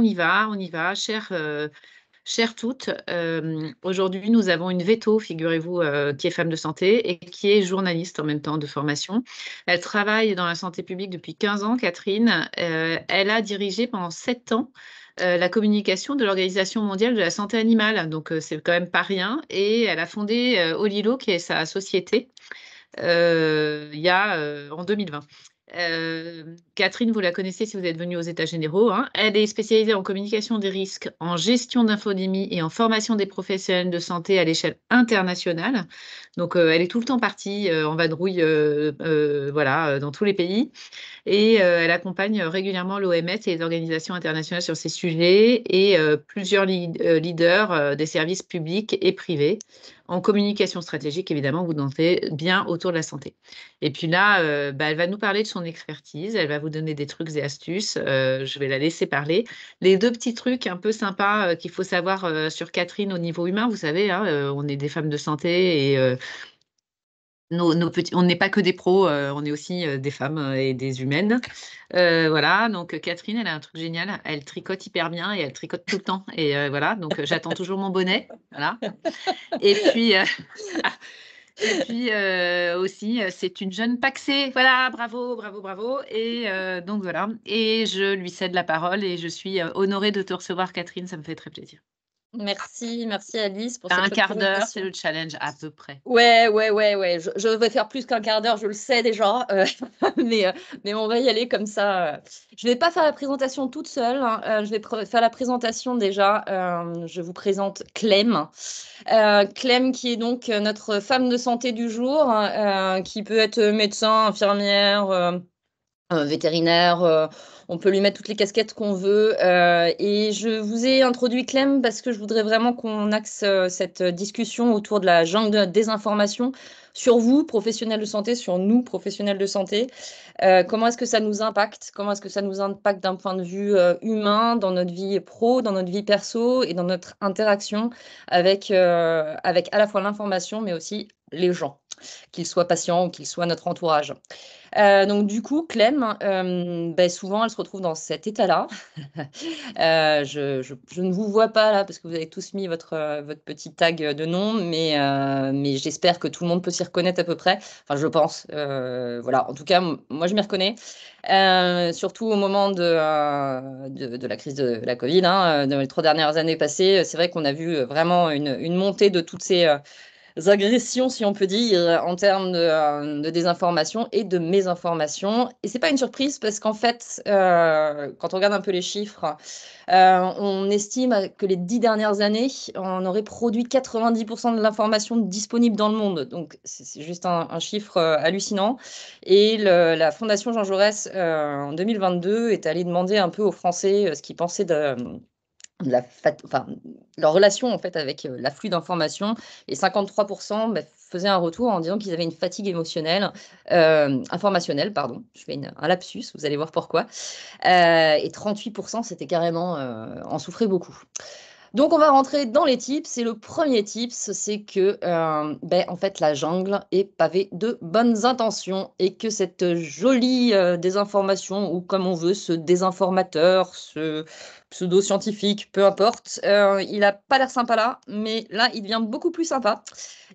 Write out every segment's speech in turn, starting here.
on y va, on y va, chères euh, toutes. Euh, aujourd'hui, nous avons une veto, figurez-vous, euh, qui est femme de santé et qui est journaliste en même temps de formation. Elle travaille dans la santé publique depuis 15 ans, Catherine. elle a dirigé pendant 7 ans la communication de l'Organisation mondiale de la santé animale. Donc, c'est quand même pas rien. Et elle a fondé Olilo, qui est sa société, il y a, en 2020. Catherine, vous la connaissez si vous êtes venue aux États généraux. Hein. Elle est spécialisée en communication des risques, en gestion d'infodémie et en formation des professionnels de santé à l'échelle internationale. Donc, euh, elle est tout le temps partie euh, en vadrouille, euh, voilà, dans tous les pays. Et elle accompagne régulièrement l'OMS et les organisations internationales sur ces sujets et plusieurs leaders des services publics et privés en communication stratégique, évidemment, vous dansez bien autour de la santé. Et puis là, euh, bah, elle va nous parler de son expertise, elle va vous donner des trucs et astuces. Euh, je vais la laisser parler. Les deux petits trucs un peu sympas euh, qu'il faut savoir sur Catherine au niveau humain, vous savez, hein, on est des femmes de santé et on n'est pas que des pros, euh, on est aussi euh, des femmes euh, et des humaines. voilà, donc Catherine, elle a un truc génial, elle tricote hyper bien et elle tricote tout le temps. Et voilà, donc j'attends toujours mon bonnet. Voilà. Et puis, et puis aussi, c'est une jeune paxée. Voilà, bravo, bravo, bravo. Et donc voilà, et je lui cède la parole et je suis honorée de te recevoir, Catherine, ça me fait très plaisir. Merci, merci Alice pour Un quart d'heure, c'est le challenge à peu près. Ouais, ouais, ouais, ouais. Je, vais faire plus qu'un quart d'heure, je le sais déjà, euh, mais, euh, mais on va y aller comme ça. Euh. Je ne vais pas faire la présentation toute seule. Hein, je vais faire la présentation déjà. je vous présente Clem. Clem, qui est donc notre femme de santé du jour, hein, qui peut être médecin, infirmière vétérinaire, euh, on peut lui mettre toutes les casquettes qu'on veut. Euh, et je vous ai introduit Clem parce que je voudrais vraiment qu'on axe euh, cette discussion autour de la jungle de informations désinformation sur vous, professionnels de santé, sur nous, professionnels de santé. comment est-ce que ça nous impacte Comment est-ce que ça nous impacte d'un point de vue humain, dans notre vie pro, dans notre vie perso et dans notre interaction avec, avec à la fois l'information, mais aussi les gens qu'il soit patient ou qu'il soit notre entourage. Euh, donc du coup, Clem, euh, ben, souvent, elle se retrouve dans cet état-là. Euh, je, ne vous vois pas là parce que vous avez tous mis votre, votre petit tag de nom, mais, mais j'espère que tout le monde peut s'y reconnaître à peu près. Enfin, je pense. voilà, en tout cas, moi, je m'y reconnais. surtout au moment de, de, la crise de la Covid, hein, dans les trois dernières années passées, c'est vrai qu'on a vu vraiment une montée de toutes ces agressions, si on peut dire, en termes euh, de, désinformation et de mésinformation. Et c'est pas une surprise parce qu'en fait, euh, quand on regarde un peu les chiffres, euh, on estime que les dix dernières années, on aurait produit 90% de l'information disponible dans le monde. Donc c'est juste un, chiffre hallucinant. Et la Fondation Jean Jaurès, en 2022, est allée demander un peu aux Français ce qu'ils pensaient de la leur relation en fait avec euh, l'afflux d'informations et 53% bah, faisaient un retour en disant qu'ils avaient une fatigue émotionnelle, euh, informationnelle, pardon, je fais un lapsus, vous allez voir pourquoi, euh, et 38% c'était carrément en souffraient beaucoup. Donc on va rentrer dans les tips. Et le premier tips, c'est que euh, ben, en fait la jungle est pavée de bonnes intentions et que cette jolie euh, désinformation ou comme on veut, ce désinformateur, ce pseudo-scientifique, peu importe, euh, il n'a pas l'air sympa là, mais là il devient beaucoup plus sympa.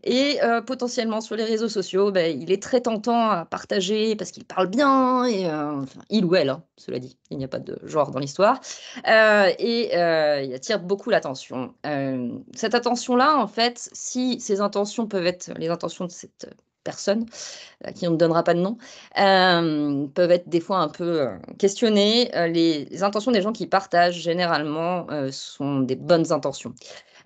Et euh, potentiellement sur les réseaux sociaux, ben, il est très tentant à partager parce qu'il parle bien, et, euh, il ou elle, hein, cela dit, il n'y a pas de genre dans l'histoire, euh, et il attire beaucoup l'attention. cette attention-là, en fait, si ces intentions peuvent être les intentions de cette personne, à qui on ne donnera pas de nom, peuvent être des fois un peu questionnées. Les, intentions des gens qui partagent généralement sont des bonnes intentions.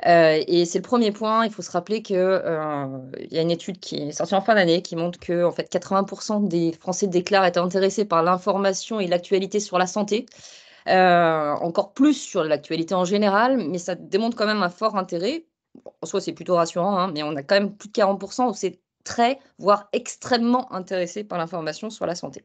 Euh, et c'est le premier point. Il faut se rappeler qu'il euh, y a une étude qui est sortie en fin d'année qui montre que en fait, 80% des Français déclarent être intéressés par l'information et l'actualité sur la santé. Euh, encore plus sur l'actualité en général, mais ça démontre quand même un fort intérêt. en soi, c'est plutôt rassurant, hein, mais on a quand même plus de 40% où c'est très, voire extrêmement intéressé par l'information sur la santé.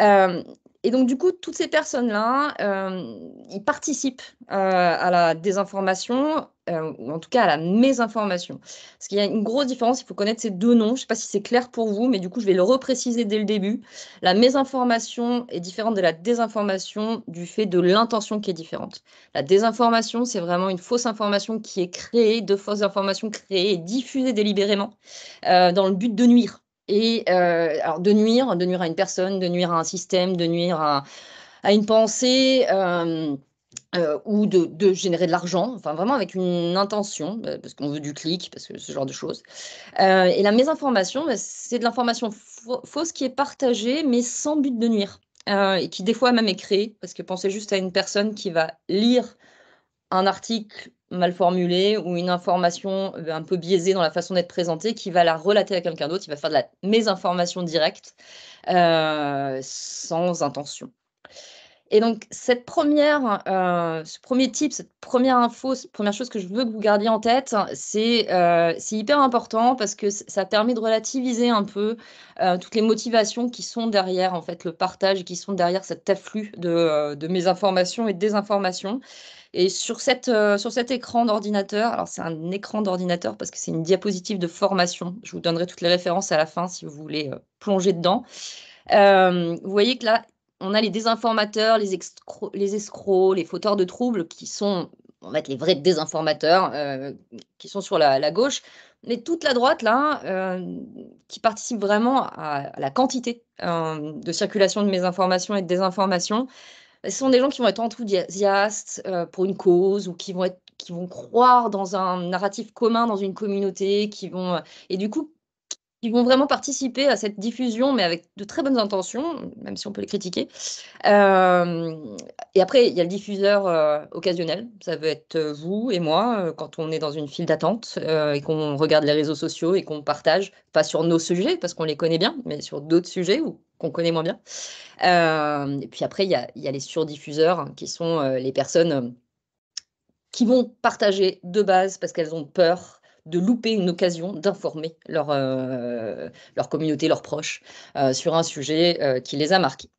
Euh, et donc, du coup, toutes ces personnes-là, euh, ils participent euh, à la désinformation, euh, ou en tout cas à la mésinformation. Parce qu'il y a une grosse différence, il faut connaître ces deux noms. Je ne sais pas si c'est clair pour vous, mais du coup, je vais le repréciser dès le début. La mésinformation est différente de la désinformation du fait de l'intention qui est différente. La désinformation, c'est vraiment une fausse information qui est créée, de fausses informations créées et diffusées délibérément dans le but de nuire et euh, alors de nuire, de nuire à une personne, de nuire à un système, de nuire à, à une pensée. Euh, euh, ou de, de, générer de l'argent, enfin vraiment avec une intention, parce qu'on veut du clic, parce que ce genre de choses. et la mésinformation, bah, c'est de l'information fausse qui est partagée, mais sans but de nuire, et qui des fois même est créée, parce que pensez juste à une personne qui va lire un article mal formulée ou une information euh, un peu biaisée dans la façon d'être présentée qui va la relater à quelqu'un d'autre, Il va faire de la mésinformation directe euh, sans intention. Et donc, cette première, euh, ce premier type, cette première info, cette première chose que je veux que vous gardiez en tête, c'est euh, hyper important parce que ça permet de relativiser un peu euh, toutes les motivations qui sont derrière en fait le partage, qui sont derrière cet afflux de, euh, de mes informations et des informations. Et sur, cette, sur cet écran d'ordinateur, alors c'est un écran d'ordinateur parce que c'est une diapositive de formation. Je vous donnerai toutes les références à la fin si vous voulez plonger dedans. vous voyez que là, on a les désinformateurs, les, les escrocs, les fauteurs de troubles qui sont en fait les vrais désinformateurs euh, qui sont sur la, gauche, mais toute la droite là, euh, qui participe vraiment à, la quantité euh, de circulation de mésinformations et de désinformations. Ce sont des gens qui vont être enthousiastes pour une cause ou qui vont, être, qui vont croire dans un narratif commun dans une communauté, qui vont et du coup qui vont vraiment participer à cette diffusion, mais avec de très bonnes intentions, même si on peut les critiquer. Euh, et après, il y a le diffuseur euh, occasionnel. Ça veut être euh, vous et moi quand on est dans une file d'attente et qu'on regarde les réseaux sociaux et qu'on partage, pas sur nos sujets parce qu'on les connaît bien, mais sur d'autres sujets ou qu'on connaît moins bien. et puis après, il y a, les surdiffuseurs hein, qui sont les personnes qui vont partager de base parce qu'elles ont peur de louper une occasion d'informer leur, euh, leur communauté, leurs proches euh, sur un sujet euh, qui les a marqués.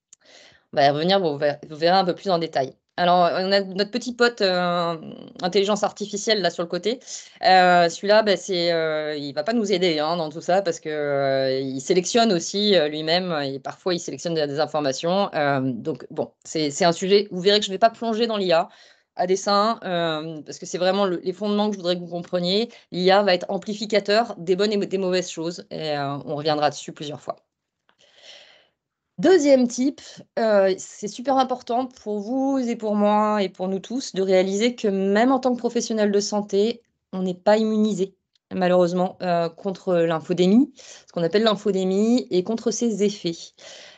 On va y revenir, vous verrez un peu plus en détail. Alors, on a notre petit pote intelligence artificielle là sur le côté. Celui-là, il ben, c'est, il va pas nous aider hein, dans tout ça parce que il sélectionne aussi lui-même et parfois il sélectionne des, des informations. donc bon, c'est un sujet. Vous verrez que je ne vais pas plonger dans l'IA à dessin, euh, parce que c'est vraiment les fondements que je voudrais que vous compreniez. L'IA va être amplificateur des bonnes et des mauvaises choses, et euh, on reviendra dessus plusieurs fois. Deuxième type, euh, c'est super important pour vous et pour moi et pour nous tous de réaliser que même en tant que professionnel de santé, on n'est pas immunisé malheureusement contre l'infodémie, ce qu'on appelle l'infodémie, et contre ses effets.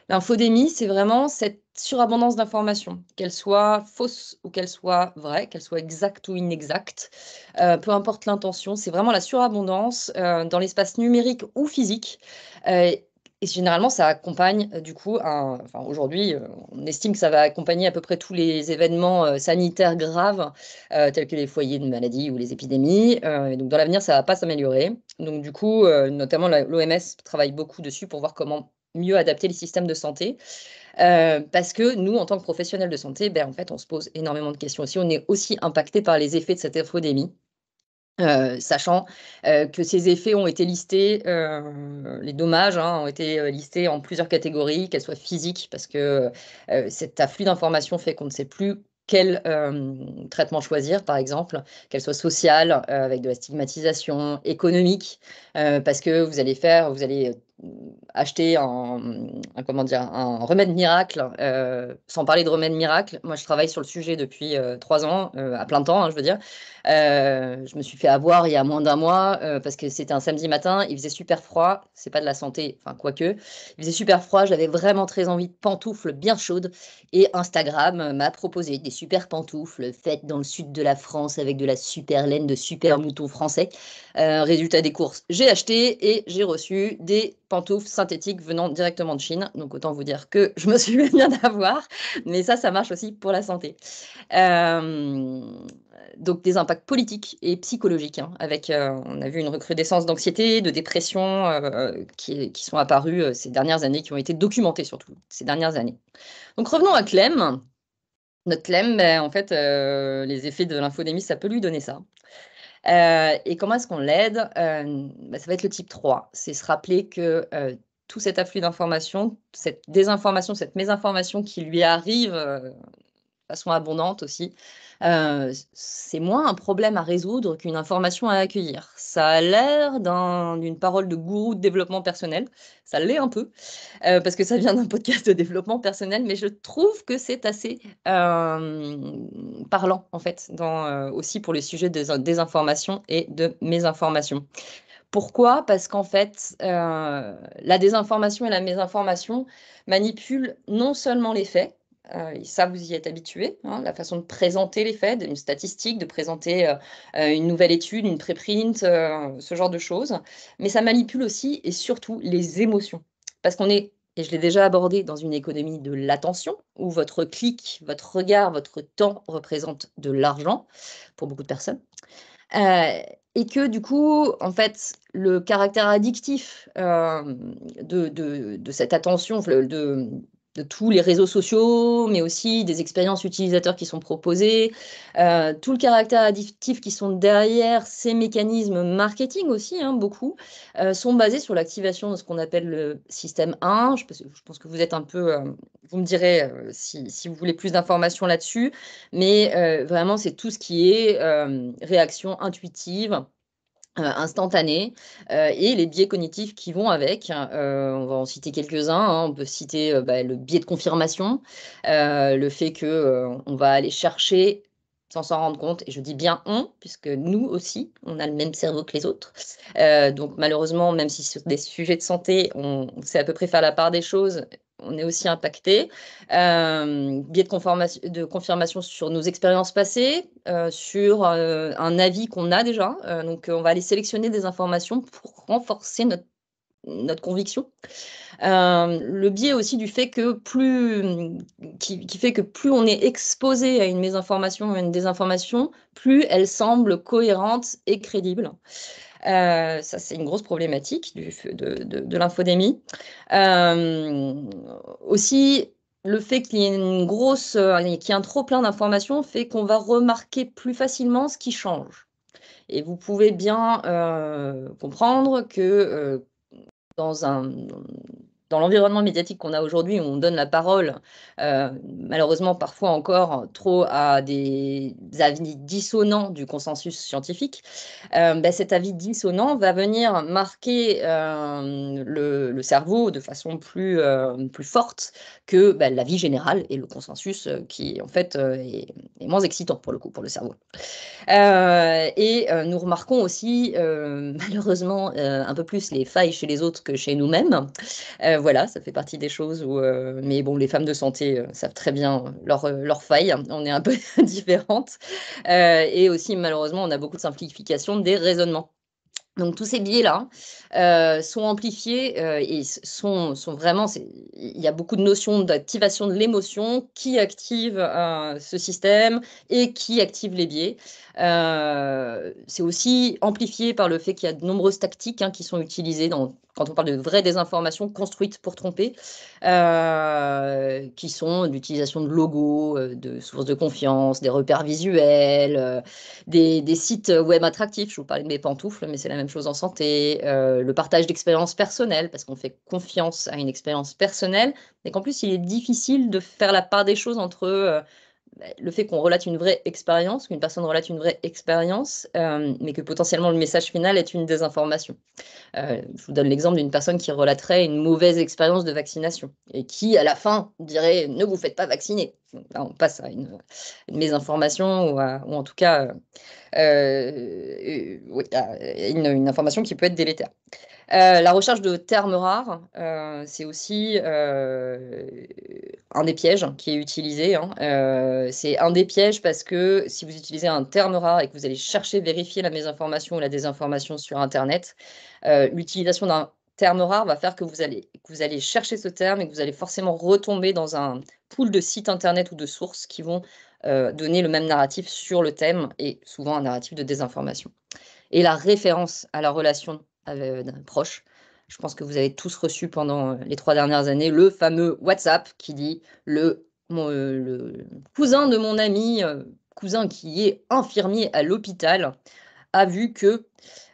L'infodémie, c'est vraiment cette surabondance d'informations, qu'elles soient fausses ou qu'elles soient vraies, qu'elles soient exactes ou inexactes, euh, peu importe l'intention, c'est vraiment la surabondance euh, dans l'espace numérique ou physique. Euh, et généralement, ça accompagne du coup, aujourd'hui, on estime que ça va accompagner à peu près tous les événements sanitaires graves, tels que les foyers de maladies ou les épidémies. donc, dans l'avenir, ça ne va pas s'améliorer. Donc, du coup, notamment l'OMS travaille beaucoup dessus pour voir comment mieux adapter les systèmes de santé. Euh, parce que nous, en tant que professionnels de santé, ben, en fait, on se pose énormément de questions aussi. On est aussi impacté par les effets de cette infodémie. Euh, sachant euh, que ces effets ont été listés, les dommages hein, ont été listés en plusieurs catégories, qu'elles soient physiques, parce que cet afflux d'informations fait qu'on ne sait plus quel traitement choisir, par exemple, qu'elle soit sociale, avec de la stigmatisation, économique, parce que vous allez faire, vous allez acheter un, comment dire, un remède miracle. Euh, sans parler de remède miracle, moi je travaille sur le sujet depuis 3 euh, trois ans, euh, à plein temps, hein, je veux dire. je me suis fait avoir il y a moins d'un mois parce que c'était un samedi matin, il faisait super froid, c'est pas de la santé, enfin quoique. Il faisait super froid, j'avais vraiment très envie de pantoufles bien chaudes et Instagram m'a proposé des super pantoufles faites dans le sud de la France avec de la super laine de super moutons français. résultat des courses, j'ai acheté et j'ai reçu des pantoufles synthétiques venant directement de Chine. Donc autant vous dire que je me suis bien d'avoir, mais ça, ça marche aussi pour la santé. Euh, donc des impacts politiques et psychologiques, hein, avec, euh, on a vu une recrudescence d'anxiété, de dépression euh, qui, qui, sont apparues ces dernières années, qui ont été documentées surtout ces dernières années. Donc revenons à Clem. Notre Clem, ben, en fait, les effets de l'infodémie, ça peut lui donner ça. Euh, et comment est-ce qu'on l'aide euh, bah, Ça va être le type 3. C'est se rappeler que euh, tout cet afflux d'informations, cette désinformation, cette mésinformation qui lui arrive de façon abondante aussi, euh, c'est moins un problème à résoudre qu'une information à accueillir. Ça a l'air d'une parole de gourou de développement personnel, ça l'est un peu, euh, parce que ça vient d'un podcast de développement personnel, mais je trouve que c'est assez euh, parlant, en fait, dans, aussi pour le sujet des, désinformations et de mésinformation. Pourquoi Parce qu'en fait, la désinformation et la mésinformation manipulent non seulement les faits, euh, ça, vous y êtes habitué, hein, la façon de présenter les faits, une statistique, de présenter euh, euh, une nouvelle étude, une préprint, ce genre de choses. Mais ça manipule aussi et surtout les émotions. Parce qu'on est, et je l'ai déjà abordé, dans une économie de l'attention, où votre clic, votre regard, votre temps représente de l'argent pour beaucoup de personnes. et que du coup, en fait, le caractère addictif de, de, cette attention, de, de tous les réseaux sociaux, mais aussi des expériences utilisateurs qui sont proposées, euh, tout le caractère addictif qui sont derrière ces mécanismes marketing aussi, hein, beaucoup, euh, sont basés sur l'activation de ce qu'on appelle le système 1. Je, pense que vous êtes un peu, euh, vous me direz si, vous voulez plus d'informations là-dessus, mais vraiment c'est tout ce qui est réaction intuitive, euh, instantanée euh, et les biais cognitifs qui vont avec. Hein. Euh, on va en citer quelques-uns. Hein. On peut citer bah, le biais de confirmation, le fait que on va aller chercher sans s'en rendre compte, et je dis bien on, puisque nous aussi, on a le même cerveau que les autres. donc malheureusement, même si sur des sujets de santé, on sait à peu près faire la part des choses, on est aussi impacté. Euh, biais de, confirmation sur nos expériences passées, euh, sur euh, un avis qu'on a déjà. donc, on va aller sélectionner des informations pour renforcer notre, conviction. le biais aussi du fait que plus, qui, fait que plus on est exposé à une mésinformation ou une désinformation, plus elle semble cohérente et crédible. Euh, ça, c'est une grosse problématique de, de, l'infodémie. Euh, aussi, le fait qu'il y ait une grosse, euh, qu'il ait un trop plein d'informations fait qu'on va remarquer plus facilement ce qui change. Et vous pouvez bien comprendre que dans un dans l'environnement médiatique qu'on a aujourd'hui, où on donne la parole, euh, malheureusement parfois encore trop à des avis dissonants du consensus scientifique, euh, ben cet avis dissonant va venir marquer euh, le, cerveau de façon plus, plus forte que ben, l'avis général et le consensus qui, en fait, est, est, moins excitant pour le coup, pour le cerveau. et nous remarquons aussi, malheureusement, un peu plus les failles chez les autres que chez nous-mêmes voilà, ça fait partie des choses où. Euh, mais bon, les femmes de santé euh, savent très bien leurs leur euh, failles. Hein, on est un peu différentes. et aussi, malheureusement, on a beaucoup de simplification des raisonnements donc tous ces biais-là euh, sont amplifiés euh, et sont, sont vraiment, il y a beaucoup de notions d'activation de l'émotion, qui active euh, ce système et qui active les biais. c'est aussi amplifié par le fait qu'il y a de nombreuses tactiques hein, qui sont utilisées dans, quand on parle de vraies désinformations construites pour tromper, qui sont l'utilisation de logos, de sources de confiance, des repères visuels, des, sites web attractifs. Je vous parlais de mes pantoufles, mais c'est la même chose en santé, euh, le partage d'expériences personnelles, parce qu'on fait confiance à une expérience personnelle, mais qu'en plus, il est difficile de faire la part des choses entre euh, bah, le fait qu'on relate une vraie expérience, qu'une personne relate une vraie expérience, euh, mais que potentiellement le message final est une désinformation. je vous donne l'exemple d'une personne qui relaterait une mauvaise expérience de vaccination et qui, à la fin, dirait ne vous faites pas vacciner. Bah, on passe à une, mésinformation ou, en tout cas euh, euh, une, information qui peut être délétère. Euh, la recherche de termes rares, c'est aussi un des pièges qui est utilisé. Hein. c'est un des pièges parce que si vous utilisez un terme rare et que vous allez chercher, vérifier la mésinformation ou la désinformation sur Internet, l'utilisation d'un terme rare va faire que vous allez, que vous allez chercher ce terme et que vous allez forcément retomber dans un pool de sites internet ou de sources qui vont euh, donner le même narratif sur le thème et souvent un narratif de désinformation. Et la référence à la relation avec euh, d'un proche. Je pense que vous avez tous reçu pendant euh, les trois dernières années le fameux WhatsApp qui dit le, le cousin de mon ami, cousin qui est infirmier à l'hôpital, a vu que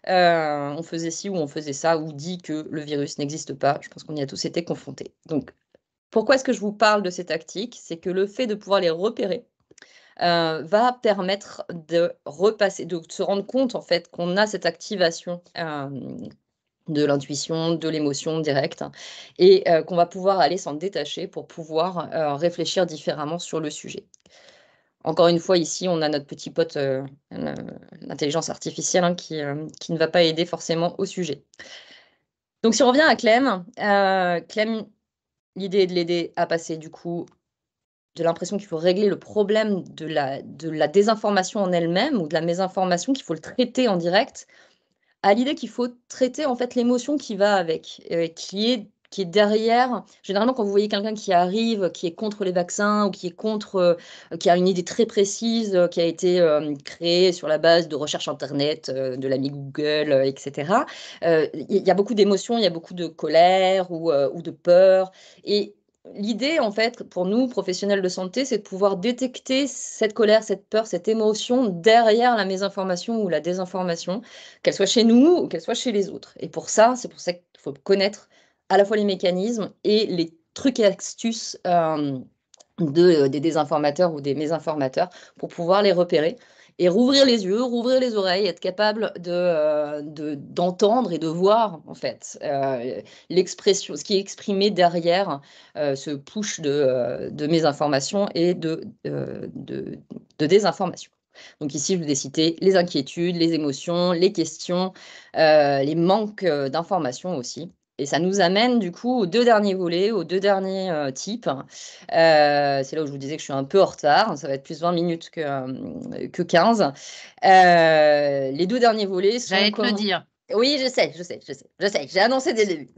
euh, on faisait ci ou on faisait ça, ou dit que le virus n'existe pas. Je pense qu'on y a tous été confrontés. Donc, pourquoi est-ce que je vous parle de ces tactiques C'est que le fait de pouvoir les repérer euh, va permettre de repasser, de se rendre compte en fait qu'on a cette activation euh, de l'intuition, de l'émotion directe, hein, et qu'on va pouvoir aller s'en détacher pour pouvoir réfléchir différemment sur le sujet encore une fois, ici, on a notre petit pote, euh, euh, l'intelligence artificielle, hein, euh, qui, ne va pas aider forcément au sujet. Donc, si on revient à Clem, Clem, l'idée de l'aider à passer du coup de l'impression qu'il faut régler le problème de la, de la désinformation en elle-même ou de la mésinformation, qu'il faut le traiter en direct, à l'idée qu'il faut traiter en fait l'émotion qui va avec, qui est qui est derrière. Généralement, quand vous voyez quelqu'un qui arrive, qui est contre les vaccins ou qui est contre, euh, qui a une idée très précise, euh, qui a été euh, créée sur la base de recherches internet, de l'ami Google, etc. Il y a beaucoup d'émotions, il y a beaucoup de colère ou, ou de peur. Et L'idée, en fait, pour nous, professionnels de santé, c'est de pouvoir détecter cette colère, cette peur, cette émotion derrière la mésinformation ou la désinformation, qu'elle soit chez nous ou qu'elle soit chez les autres. Et pour ça, c'est pour ça qu'il faut connaître à la fois les mécanismes et les trucs et astuces euh, de, euh, des désinformateurs ou des mésinformateurs pour pouvoir les repérer et rouvrir les yeux, rouvrir les oreilles, être capable de euh, d'entendre et de voir en fait l'expression, ce qui est exprimé derrière ce push de, de mésinformation et de, de, de désinformation. Donc ici, je vous ai cité les inquiétudes, les émotions, les questions, les manques d'informations aussi. Et ça nous amène du coup aux deux derniers volets, aux deux derniers euh, types. Euh, c'est là où je vous disais que je suis un peu en retard, hein, ça va être plus 20 minutes que, euh, que 15. les deux derniers volets sont... J'allais te le dire. Oui, je sais, je sais, je sais, je sais, j'ai annoncé dès le début.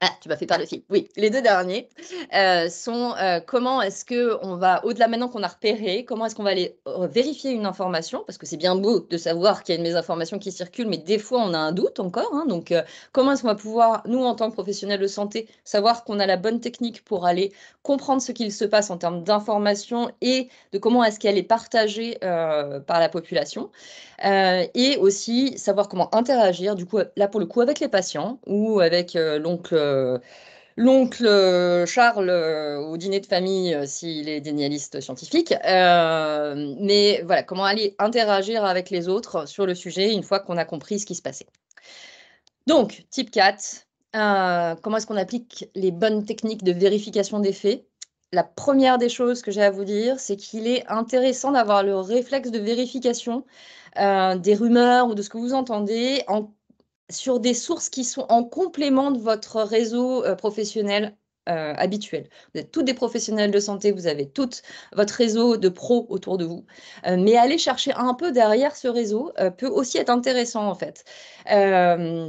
Ah, tu m'as fait de aussi. Oui, les deux derniers euh, sont euh, comment est-ce que on va, au-delà maintenant qu'on a repéré, comment est-ce qu'on va aller euh, vérifier une information Parce que c'est bien beau de savoir qu'il y a une mésinformation qui circule, mais des fois on a un doute encore. Hein. donc, comment est-ce qu'on va pouvoir, nous en tant que professionnels de santé, savoir qu'on a la bonne technique pour aller comprendre ce qu'il se passe en termes d'information et de comment est-ce qu'elle est partagée par la population Et aussi savoir comment interagir, du coup, là pour le coup, avec les patients ou avec l'oncle l'oncle euh, Charles euh, au dîner de famille euh, s'il est dénialiste scientifique. mais voilà, comment aller interagir avec les autres sur le sujet une fois qu'on a compris ce qui se passait. Donc, type 4, comment est-ce qu'on applique les bonnes techniques de vérification des faits La première des choses que j'ai à vous dire, c'est qu'il est intéressant d'avoir le réflexe de vérification des rumeurs ou de ce que vous entendez en sur des sources qui sont en complément de votre réseau euh, professionnel euh, habituel. Vous êtes toutes des professionnels de santé, vous avez tout votre réseau de pros autour de vous. Euh, mais aller chercher un peu derrière ce réseau euh, peut aussi être intéressant en fait.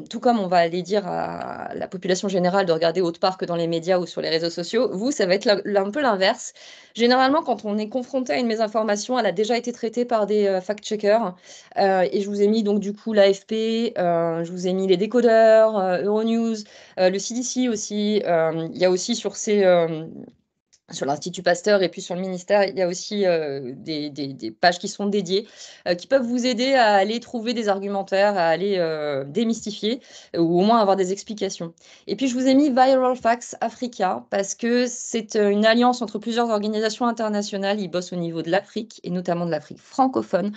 tout comme on va aller dire à la population générale de regarder autre part que dans les médias ou sur les réseaux sociaux, vous, ça va être un peu l'inverse. Généralement, quand on est confronté à une mésinformation, elle a déjà été traitée par des fact-checkers. et je vous ai mis donc du coup l'AFP, je vous ai mis les décodeurs, Euronews, euh, le CDC aussi, euh, il y a aussi euh, sur l'Institut Pasteur et puis sur le ministère, il y a aussi des, pages qui sont dédiées, qui peuvent vous aider à aller trouver des argumentaires, à aller démystifier ou au moins avoir des explications. Et puis je vous ai mis Viral Facts Africa parce que c'est une alliance entre plusieurs organisations internationales. Ils bossent au niveau de l'Afrique et notamment de l'Afrique francophone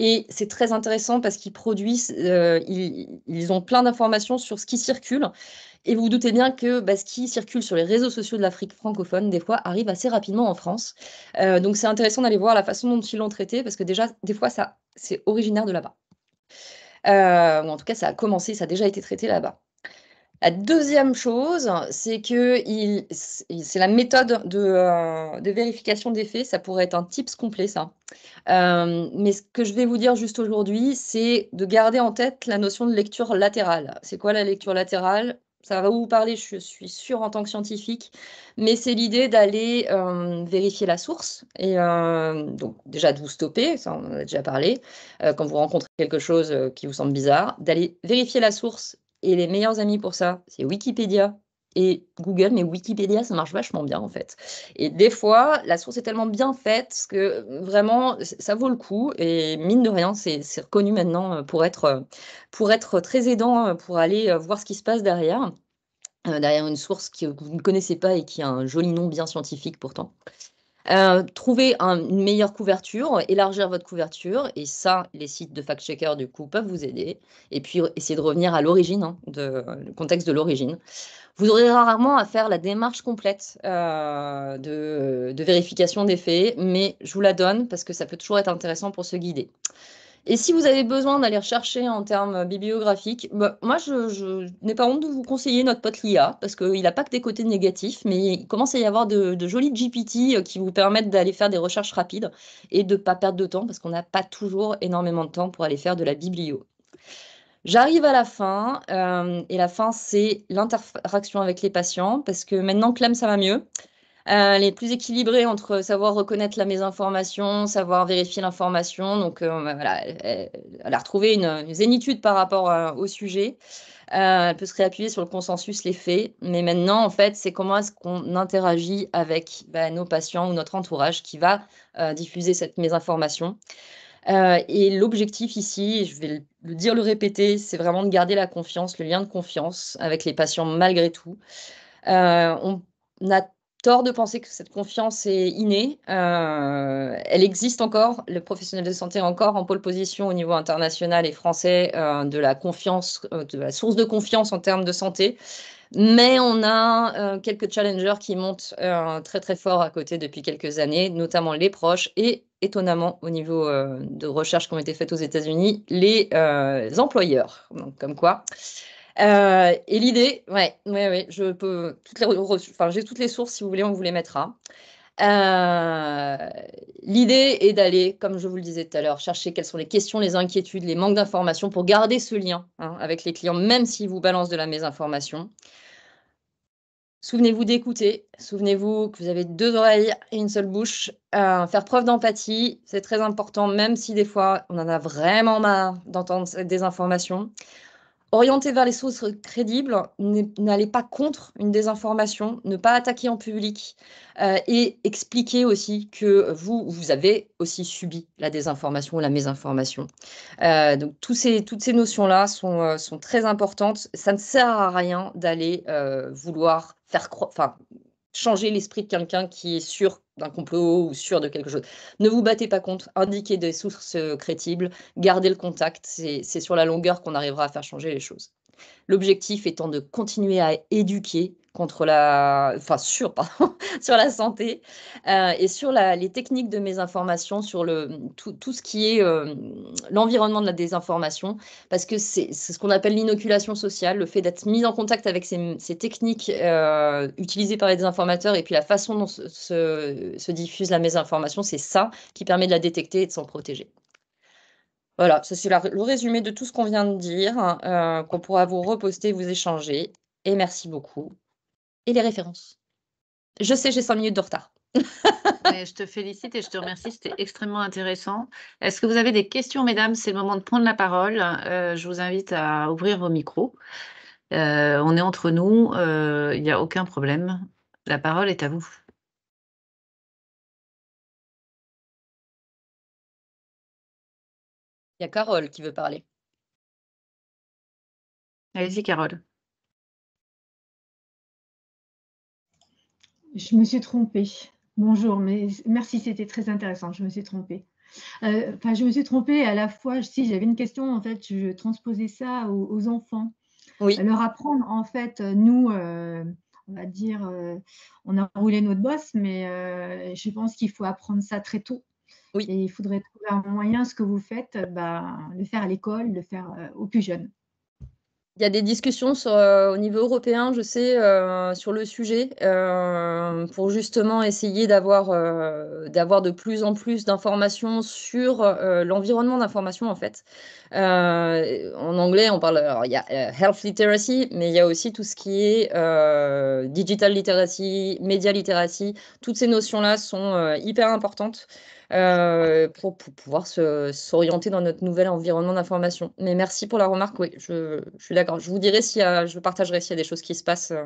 et c'est très intéressant parce qu'ils produisent, euh, ils, ont plein d'informations sur ce qui circule. Et vous vous doutez bien que bah, ce qui circule sur les réseaux sociaux de l'Afrique francophone, des fois, arrive assez rapidement en France. Euh, donc c'est intéressant d'aller voir la façon dont ils l'ont traité parce que déjà, des fois, ça, c'est originaire de là-bas. Euh, en tout cas, ça a commencé, ça a déjà été traité là-bas. La deuxième chose, c'est que c'est la méthode euh, de, vérification des faits. Ça pourrait être un tips complet, ça. Euh, mais ce que je vais vous dire juste aujourd'hui, c'est de garder en tête la notion de lecture latérale. C'est quoi la lecture latérale ça va vous parler, je suis sûre, en tant que scientifique, mais c'est l'idée d'aller euh, vérifier la source et donc déjà de vous stopper, ça on en a déjà parlé, quand vous rencontrez quelque chose qui vous semble bizarre, d'aller vérifier la source et les meilleurs amis pour ça, c'est Wikipédia et Google, mais Wikipédia, ça marche vachement bien en fait. Et des fois, la source est tellement bien faite que vraiment, ça vaut le coup. Et mine de rien, c'est reconnu maintenant euh, pour être, euh, pour être très aidant, euh, pour aller voir ce qui se passe derrière, derrière une source que vous ne connaissez pas et qui a un joli nom bien scientifique pourtant. Euh, trouver une meilleure couverture, élargir votre couverture, et ça, les sites de fact checker du coup, peuvent vous aider. Et puis, essayer de revenir à l'origine, hein, de, le contexte de l'origine. Vous aurez rarement à faire la démarche complète euh, de vérification des faits, mais je vous la donne parce que ça peut toujours être intéressant pour se guider. Et si vous avez besoin d'aller rechercher en termes euh, bibliographiques, bah, moi, je, n'ai pas honte de vous conseiller notre pote l'IA, parce qu'il n'a pas que des côtés négatifs, mais il commence à y avoir de, jolis GPT euh, qui vous permettent d'aller faire des recherches rapides et de ne pas perdre de temps, parce qu'on n'a pas toujours énormément de temps pour aller faire de la biblio. J'arrive à la fin, euh, et la fin, c'est l'interaction avec les patients, parce que maintenant que ça va mieux, euh, elle est plus équilibrée entre savoir reconnaître la mésinformation, savoir vérifier l'information. Donc euh, voilà, elle, a retrouvé une, zénitude par rapport euh, au sujet. elle peut se réappuyer sur le consensus, les faits. Mais maintenant, en fait, c'est comment est-ce qu'on interagit avec bah, nos patients ou notre entourage qui va diffuser cette mésinformation. et l'objectif ici, je vais le dire, le répéter, c'est vraiment de garder la confiance, le lien de confiance avec les patients malgré tout. on a tort de penser que cette confiance est innée. Euh, elle existe encore. Le professionnel de santé encore en pôle position au niveau international et français euh, de la confiance, euh, de la source de confiance en termes de santé. Mais on a quelques challengers qui montent très très fort à côté depuis quelques années, notamment les proches et étonnamment au niveau de recherches qui ont été faites aux États-Unis, les employeurs. comme quoi. Euh, et l'idée, ouais, je peux toutes les, j'ai toutes les sources si vous voulez, on vous les mettra. Euh, l'idée est d'aller, comme je vous le disais tout à l'heure, chercher quelles sont les questions, les inquiétudes, les manques d'informations pour garder ce lien hein, avec les clients, même s'ils vous balancent de la mésinformation. Souvenez-vous d'écouter, souvenez-vous que vous avez deux oreilles et une seule bouche. Euh, faire preuve d'empathie, c'est très important, même si des fois on en a vraiment marre d'entendre des informations. Orienter vers les sources crédibles, n'allez pas contre une désinformation, ne pas attaquer en public euh, et expliquer aussi que vous, vous avez aussi subi la désinformation ou la mésinformation. Euh, donc tous ces, toutes ces notions-là sont, euh, sont, très importantes. Ça ne sert à rien d'aller vouloir faire croire, changer l'esprit de quelqu'un qui est sûr d'un complot ou sûr de quelque chose. Ne vous battez pas contre, indiquez des sources crédibles, gardez le contact, c'est sur la longueur qu'on arrivera à faire changer les choses. L'objectif étant de continuer à éduquer contre la, sur, la santé euh, et sur les techniques de mésinformation, sur le, tout, ce qui est euh, l'environnement de la désinformation, parce que c'est ce qu'on appelle l'inoculation sociale, le fait d'être mis en contact avec ces, techniques euh, utilisées par les désinformateurs et puis la façon dont se, se diffuse la mésinformation, c'est ça qui permet de la détecter et de s'en protéger. Voilà, ça c'est le résumé de tout ce qu'on vient de dire, euh, qu'on pourra vous reposter, vous échanger. Et merci beaucoup. Et les références. Je sais, j'ai 5 minutes de retard. je te félicite et je te remercie, c'était extrêmement intéressant. Est-ce que vous avez des questions, mesdames C'est le moment de prendre la parole. Euh, je vous invite à ouvrir vos micros. Euh, on est entre nous, il n'y a aucun problème. La parole est à vous. Il y a Carole qui veut parler. Allez-y, Carole. Je me suis trompée. Bonjour, mais merci, c'était très intéressant. Je me suis trompée. Euh, je me suis trompée à la fois, si j'avais une question, en fait, je transposais ça aux, enfants. Oui. Leur apprendre, en fait, nous, euh, on va dire, euh, on a roulé notre bosse, mais je pense qu'il faut apprendre ça très tôt. Oui. Et il faudrait trouver un moyen, ce que vous faites, euh, bah, le faire à l'école, le faire euh, aux plus jeunes. Il y a des discussions euh, au niveau européen, je sais, sur le sujet, pour justement essayer d'avoir de plus en plus d'informations sur l'environnement d'information, en fait. en anglais, on parle, il y a health literacy, mais il y a aussi tout ce qui est digital literacy, media literacy. Toutes ces notions-là sont hyper importantes. Euh, pour, pouvoir pouvoir s'orienter dans notre nouvel environnement d'information. Mais merci pour la remarque, oui, je, je suis d'accord. Je vous dirai si je partagerai s'il y a des choses qui se passent euh,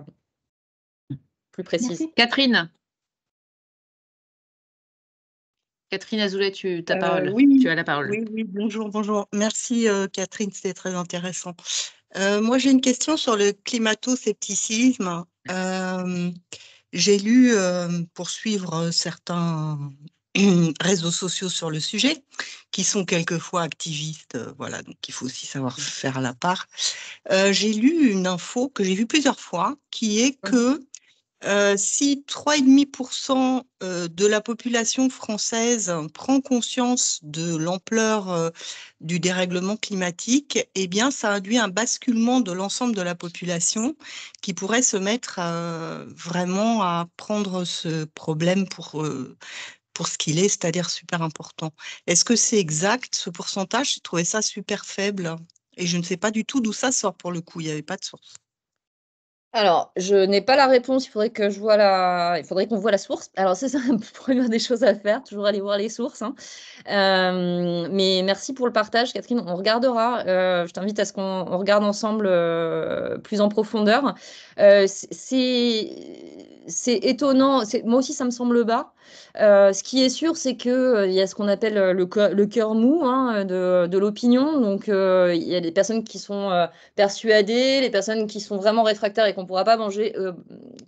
plus précises. Catherine. Catherine Azoulay, euh, tu, as la parole. Oui, bonjour, bonjour. Merci Catherine, c'était très intéressant. moi, j'ai une question sur le climato-scepticisme. J'ai lu, pour suivre certains, réseaux sociaux sur le sujet, qui sont quelquefois activistes, euh, voilà, donc il faut aussi savoir mmh. faire la part. Euh, j'ai lu une info que j'ai vue plusieurs fois, qui est mmh. que euh, si 3,5% euh, de la population française prend conscience de l'ampleur du dérèglement climatique, eh bien, ça induit un basculement de l'ensemble de la population qui pourrait se mettre vraiment à prendre ce problème pour ce qu'il est, c'est-à-dire super important. Est-ce que c'est exact ce pourcentage J'ai trouvé ça super faible et je ne sais pas du tout d'où ça sort pour le coup. Il n'y avait pas de source. Alors, je n'ai pas la réponse. Il faudrait que je vois la, il faudrait qu'on voit la source. Alors, c'est ça la première des choses à faire, toujours aller voir les sources. Hein. Euh, mais merci pour le partage, Catherine. On regardera. Euh, je t'invite à ce qu'on regarde ensemble euh, plus en profondeur. c'est étonnant. Moi aussi, ça me semble bas. Euh, ce qui est sûr, c'est qu'il euh, il y a ce qu'on appelle euh, le, le cœur mou hein, de, l'opinion. Donc, il y a des personnes qui sont persuadées, les personnes qui sont vraiment réfractaires et qu'on ne pourra pas manger,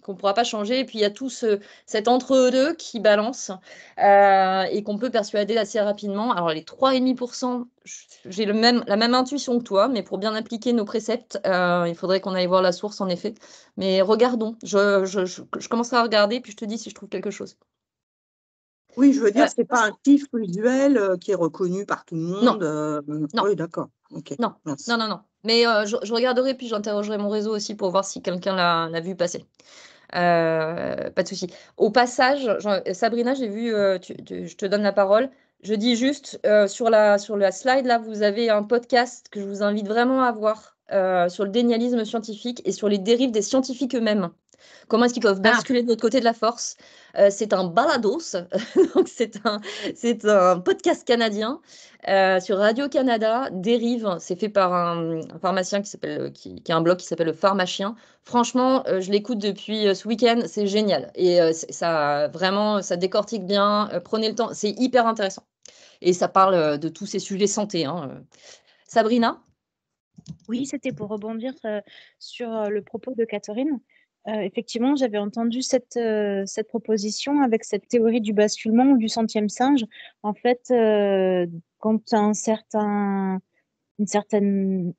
qu'on pourra pas changer. Et puis, il y a tout ce, cet entre-deux qui balance et qu'on peut persuader assez rapidement. Alors, les 3,5%, j'ai le même, la même intuition que toi, mais pour bien appliquer nos préceptes, il faudrait qu'on aille voir la source, en effet. Mais regardons. Je, je commencerai à regarder, puis je te dis si je trouve quelque chose. Oui, je veux dire, euh, ce n'est pas un chiffre visuel euh, qui est reconnu par tout le monde. Euh, non. Oui, d'accord. Non. non, non, non. Mais je, regarderai, puis j'interrogerai mon réseau aussi pour voir si quelqu'un l'a vu passer. pas de souci. Au passage, Sabrina, j'ai vu, je te donne la parole. Je dis juste, sur, la, sur la slide, là, vous avez un podcast que je vous invite vraiment à voir sur le dénialisme scientifique et sur les dérives des scientifiques eux-mêmes. Comment est-ce qu'ils peuvent ah. basculer de l'autre côté de la force euh, C'est un balados, donc c'est un, c'est un podcast canadien euh, sur Radio Canada. Dérive, c'est fait par un, pharmacien qui s'appelle, euh, qui, qui, a un blog qui s'appelle le Pharmacien. Franchement, je l'écoute depuis ce week-end, c'est génial et ça vraiment, ça décortique bien. prenez le temps, c'est hyper intéressant et ça parle de tous ces sujets santé. Hein, Sabrina. Oui, c'était pour rebondir sur le propos de Catherine. Euh, effectivement, j'avais entendu cette, euh, cette, proposition avec cette théorie du basculement ou du centième singe. En fait, euh, quand un certain, une certaine,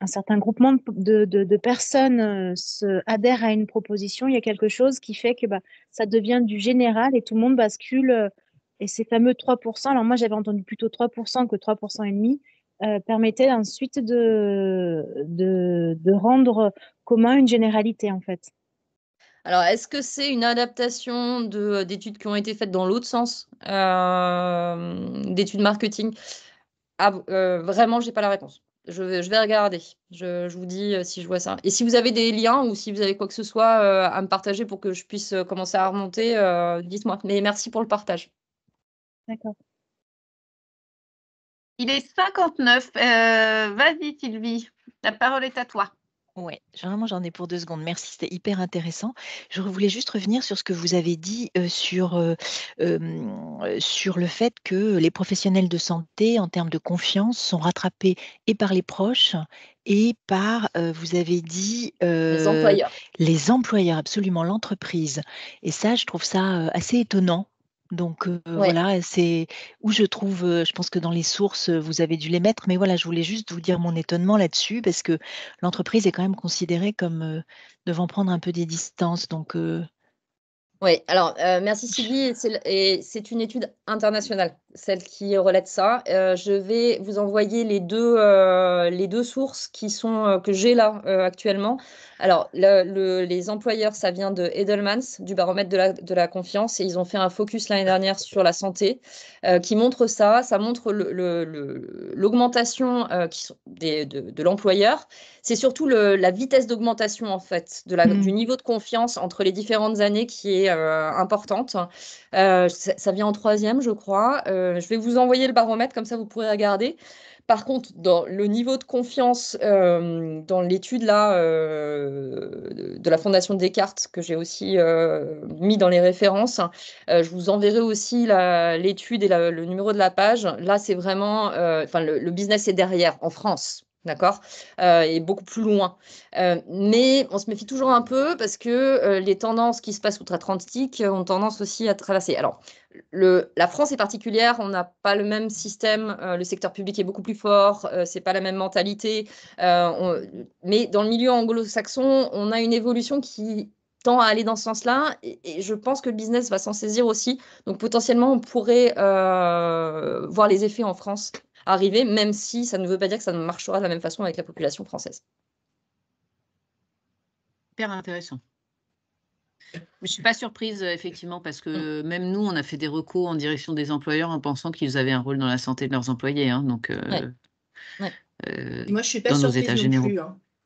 un certain groupement de, personnes se adhère à une proposition, il y a quelque chose qui fait que bah, ça devient du général et tout le monde bascule. et ces fameux 3%, alors moi j'avais entendu plutôt 3% que 3% et demi. Euh, permettait ensuite de, de, rendre commun une généralité en fait. Alors, est-ce que c'est une adaptation euh, d'études qui ont été faites dans l'autre sens, euh, d'études marketing ah, Vraiment, je n'ai pas la réponse. Je vais, regarder. Je, je, vous dis si je vois ça. Et si vous avez des liens ou si vous avez quoi que ce soit à me partager pour que je puisse commencer à remonter, dites-moi. Mais merci pour le partage. D'accord. Il est 59. Euh, vas-y, Sylvie, la parole est à toi. Oui, vraiment, j'en ai pour deux secondes. Merci, c'était hyper intéressant. Je voulais juste revenir sur ce que vous avez dit euh, sur, euh, sur le fait que les professionnels de santé, en termes de confiance, sont rattrapés et par les proches et par, vous avez dit, les employeurs. Les employeurs, absolument, l'entreprise. Et ça, je trouve ça assez étonnant donc voilà, c'est où je trouve, je pense que dans les sources, vous avez dû les mettre, mais voilà, je voulais juste vous dire mon étonnement là-dessus, parce que l'entreprise est quand même considérée comme devant prendre un peu des distances. Donc Oui, alors merci Sylvie, et c'est une étude internationale celle qui relate ça. Euh, je vais vous envoyer les deux, euh, les deux sources qui sont, euh, que j'ai là actuellement. Alors, les employeurs, ça vient de Edelmans, du baromètre de la, confiance, et ils ont fait un focus l'année dernière sur la santé qui montre ça. Ça montre l'augmentation de, de l'employeur. C'est surtout la vitesse d'augmentation, en fait, de la, hmm. du niveau de confiance entre les différentes années qui est importante. Ça, ça, vient en troisième, je crois. Euh, je vais vous envoyer le baromètre, comme ça vous pourrez regarder. Par contre, dans le niveau de confiance euh, dans l'étude là euh, de la Fondation Descartes que j'ai aussi mis dans les références, je vous enverrai aussi l'étude et le numéro de la page. Là, c'est vraiment, enfin, le, business est derrière en France. D'accord euh, Et beaucoup plus loin. Euh, mais on se méfie toujours un peu parce que euh, les tendances qui se passent outre-Atlantique ont tendance aussi à traverser. Alors, le, la France est particulière, on n'a pas le même système, le secteur public est beaucoup plus fort, c'est pas la même mentalité. mais dans le milieu anglo-saxon, on a une évolution qui tend à aller dans ce sens-là. Et, je pense que le business va s'en saisir aussi. Donc potentiellement, on pourrait voir les effets en France arriver, même si ça ne veut pas dire que ça ne marchera de la même façon avec la population française. Super intéressant. Je ne suis pas surprise, euh, effectivement, parce que même nous, on a fait des recours en direction des employeurs en pensant qu'ils avaient un rôle dans la santé de leurs employés. Hein, donc, euh, euh, Moi, je suis pas surprise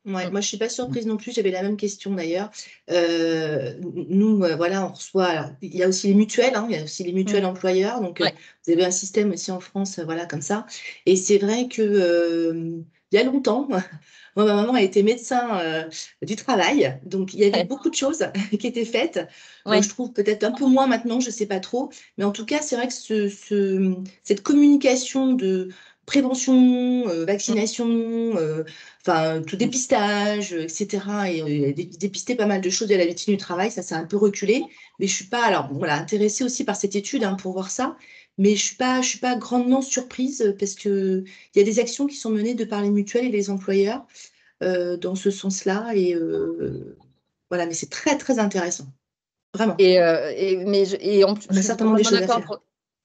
Hum. moi, je ne suis pas hum. surprise non plus. J'avais la même question d'ailleurs. Euh, nous, euh, voilà, on reçoit. il y a aussi les mutuelles. Hein, il y a aussi les mutuelles hum. employeurs. Donc, euh, vous avez un système aussi en France, euh, voilà, comme ça. Et c'est vrai que il y a longtemps, moi, ma maman a été médecin du travail. Donc, il y avait beaucoup de choses qui étaient faites. je trouve peut-être un peu moins maintenant. Je ne sais pas trop. Mais en tout cas, c'est vrai que ce, ce, cette communication de prévention, euh, mm. vaccination, euh, enfin tout dépistage, etc. Euh, et, et dépister pas mal de choses de la médecine du travail, ça s'est un peu reculé. Mais je suis pas, alors bon, voilà, intéressée aussi par cette étude hein, pour voir ça. Mais je suis pas, je suis pas grandement surprise parce que il y a des actions qui sont menées de par les mutuelles et les employeurs dans ce sens-là. Et voilà, mais c'est très très intéressant. Vraiment. Et, mais, et en plus, certainement des choses à faire.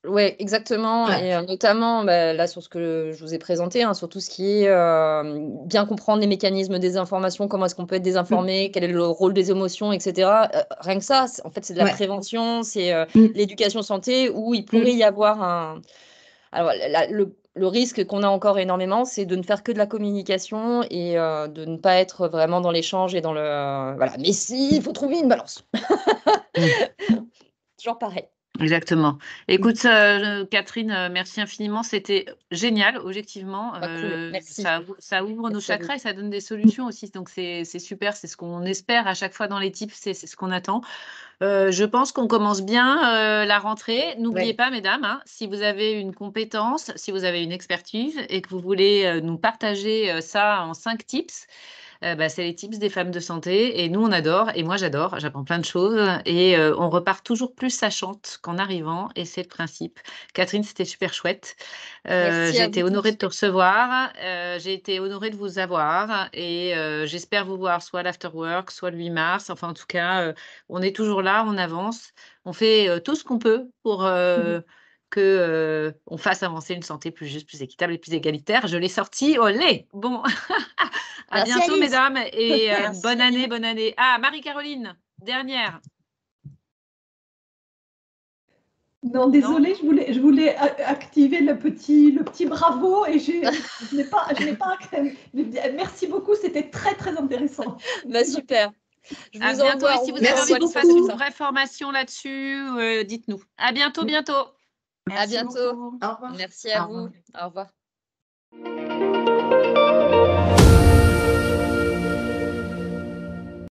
Oui, exactement. Et euh, notamment, bah, là, sur ce que je vous ai présenté, hein, sur tout ce qui est euh, bien comprendre les mécanismes des informations, comment est-ce qu'on peut être désinformé, mm. quel est le rôle des émotions, etc. Euh, rien que ça, en fait, c'est de la prévention, c'est mm. l'éducation santé, où il mm. pourrait y avoir un... Alors, le, risque qu'on a encore énormément, c'est de ne faire que de la communication et de ne pas être vraiment dans l'échange et dans le. voilà, mais si, il faut trouver une balance. Toujours pareil. Exactement. Écoute, euh, Catherine, euh, merci infiniment. C'était génial, objectivement. Euh, ça, ça, ouvre nos chakras et ça donne des solutions aussi. Donc, c'est super. C'est ce qu'on espère à chaque fois dans les tips. C'est ce qu'on attend. Euh, je pense qu'on commence bien la rentrée. N'oubliez pas, mesdames, hein, si vous avez une compétence, si vous avez une expertise et que vous voulez nous partager ça en cinq tips, euh, bah, c'est les tips des femmes de santé. Et nous, on adore. Et moi, j'adore. J'apprends plein de choses. Et euh, on repart toujours plus sachante qu'en arrivant. Et c'est le principe. Catherine, c'était super chouette. Euh, j'ai été honorée de te recevoir. j'ai été honorée de vous avoir. Et j'espère vous voir soit l'afterwork, soit le 8 mars. Enfin, en tout cas, on est toujours là. On avance. On fait tout ce qu'on peut pour. Mmh que on fasse avancer une santé plus juste, plus équitable et plus égalitaire. Je l'ai sorti, olé Bon, à bientôt mesdames et euh, bonne année, bonne année. Ah, Marie-Caroline, dernière. Non, désolée, Je, voulais, je voulais euh, activer le petit, le petit bravo et je n'ai pas, je pas. Merci beaucoup, c'était très très intéressant. Bah, super. Je vous à bientôt. Envoie, si vous avez envie de faire une vraie formation là-dessus, euh, dites-nous. À bientôt, bientôt à bientôt. Merci à vous. Au revoir.